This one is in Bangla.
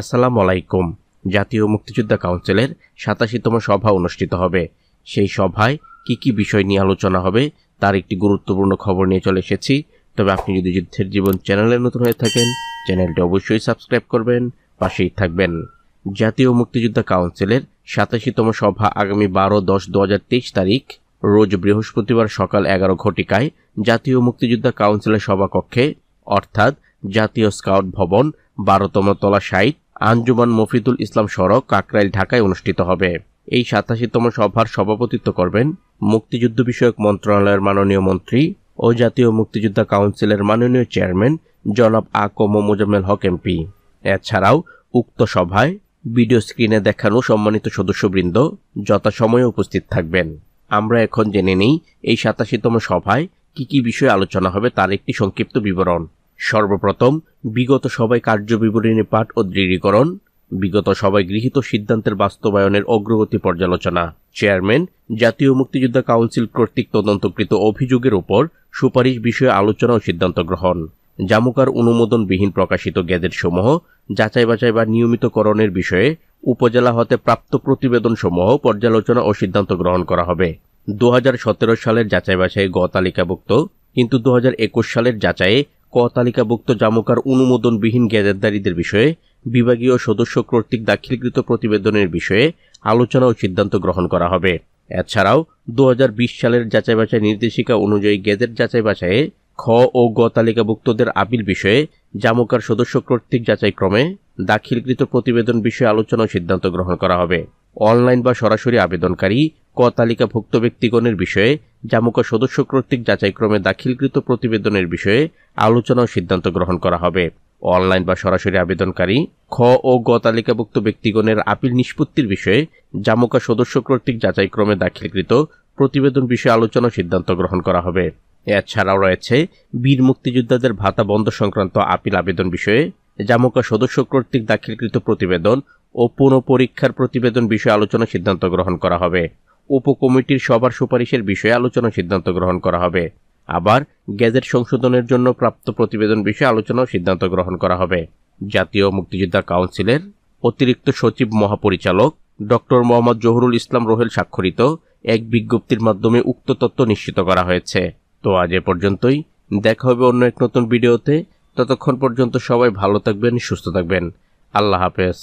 আসসালাম আলাইকুম জাতীয় মুক্তিযোদ্ধা কাউন্সিলের সাতাশিতম সভা অনুষ্ঠিত হবে সেই সভায় কি কি বিষয় নিয়ে আলোচনা হবে তার একটি গুরুত্বপূর্ণ খবর নিয়ে চলে এসেছি তবে আপনি যদি যুদ্ধের জীবন চ্যানেলে নতুন হয়ে থাকেন চ্যানেলটি অবশ্যই সাবস্ক্রাইব করবেন পাশেই থাকবেন জাতীয় মুক্তিযোদ্ধা কাউন্সিলের সাতাশিতম সভা আগামী বারো দশ দু তারিখ রোজ বৃহস্পতিবার সকাল এগারো ঘটিকায় জাতীয় মুক্তিযোদ্ধা কাউন্সিলের সভাকক্ষে অর্থাৎ জাতীয় স্কাউট ভবন বারোতম তলা ষাট আঞ্জুমান মফিদুল ইসলাম সড়ক কাকরাইল ঢাকায় অনুষ্ঠিত হবে এই সাতাশিতম সভার সভাপতিত্ব করবেন মুক্তিযুদ্ধ বিষয়ক মন্ত্রণালয়ের মাননীয় মন্ত্রী ও জাতীয় মুক্তিযোদ্ধা কাউন্সিলের মাননীয় চেয়ারম্যান জনাব আকম মোজাম্মেল হক এমপি এছাড়াও উক্ত সভায় ভিডিও স্ক্রিনে দেখানো সম্মানিত সদস্যবৃন্দ যথাসময়ে উপস্থিত থাকবেন আমরা এখন জেনে নিই এই সাতাশিতম সভায় কি কি বিষয়ে আলোচনা হবে তার একটি সংক্ষিপ্ত বিবরণ সর্বপ্রথম বিগত কার্য কার্যবিবরণী পাঠ ও দৃঢ়ীকরণ বিগত সবাই গৃহীত সিদ্ধান্তের বাস্তবায়নের অগ্রগতি পর্যালোচনা চেয়ারম্যান জাতীয় মুক্তিযোদ্ধা কাউন্সিল কর্তৃক তদন্তকৃত অভিযোগের উপর সুপারিশ বিষয়ে আলোচনা ও সিদ্ধান্ত গ্রহণ জামুকার অনুমোদনবিহীন প্রকাশিত গ্যাদের সমূহ যাচাই বাছাই বা নিয়মিতকরণের বিষয়ে উপজেলা হতে প্রাপ্ত প্রতিবেদনসমূহ পর্যালোচনা ও সিদ্ধান্ত গ্রহণ করা হবে দু সালের যাচাই বাছাই গ তালিকাভুক্ত কিন্তু দু সালের যাচাইয়ে ক তালিকাভুক্ত জামুকার অনুমোদনবিহীন গেজেটদারিদের বিষয়ে বিভাগীয় সদস্য কর্তৃক দাখিলকৃত প্রতিবেদনের বিষয়ে আলোচনা ও সিদ্ধান্ত গ্রহণ করা হবে এছাড়াও দু সালের যাচাই বাছাই নির্দেশিকা অনুযায়ী গেজেট যাচাই বাছাইয়ে খ ও গ তালিকাভুক্তদের আপিল বিষয়ে জামুকার সদস্য কর্তৃক যাচাইক্রমে দাখিলকৃত প্রতিবেদন বিষয়ে আলোচনা ও সিদ্ধান্ত গ্রহণ করা হবে অনলাইন বা সরাসরি আবেদনকারী ক তালিকাভুক্ত ব্যক্তিগণের বিষয়ে জামুকা সদস্য কর্তৃক যাচাইক্রমে দাখিলকৃত প্রতিবেদনের বিষয়ে আলোচনা ও সিদ্ধান্ত গ্রহণ করা হবে অনলাইন বা সরাসরি আবেদনকারী খ ও গ তালিকাভুক্ত ব্যক্তিগণের আপিল নিষ্পত্তির বিষয়ে জামুকা সদস্য কর্তৃক যাচাইক্রমে দাখিলকৃত প্রতিবেদন বিষয়ে আলোচনা সিদ্ধান্ত গ্রহণ করা হবে এছাড়াও রয়েছে বীর মুক্তিযোদ্ধাদের ভাতা বন্ধ সংক্রান্ত আপিল আবেদন বিষয়ে জামুকা সদস্য কর্তৃক দাখিলকৃত প্রতিবেদন ও পুনঃপরীক্ষার প্রতিবেদন বিষয়ে আলোচনা সিদ্ধান্ত গ্রহণ করা হবে উপকমিটির সবার সুপারিশের বিষয়ে আলোচনা সিদ্ধান্ত গ্রহণ করা হবে আবার গ্যাজেট সংশোধনের জন্য প্রাপ্ত প্রতিবেদন বিষয়ে আলোচনা সিদ্ধান্ত গ্রহণ করা হবে জাতীয় মুক্তিযোদ্ধা কাউন্সিলের অতিরিক্ত সচিব মহাপরিচালক ডক্টর মোহাম্মদ জহুরুল ইসলাম রোহেল স্বাক্ষরিত এক বিজ্ঞপ্তির মাধ্যমে উক্ত তথ্য নিশ্চিত করা হয়েছে তো আজ এ পর্যন্তই দেখা হবে অন্য এক নতুন ভিডিওতে ততক্ষণ পর্যন্ত সবাই ভালো থাকবেন সুস্থ থাকবেন আল্লাহ হাফেজ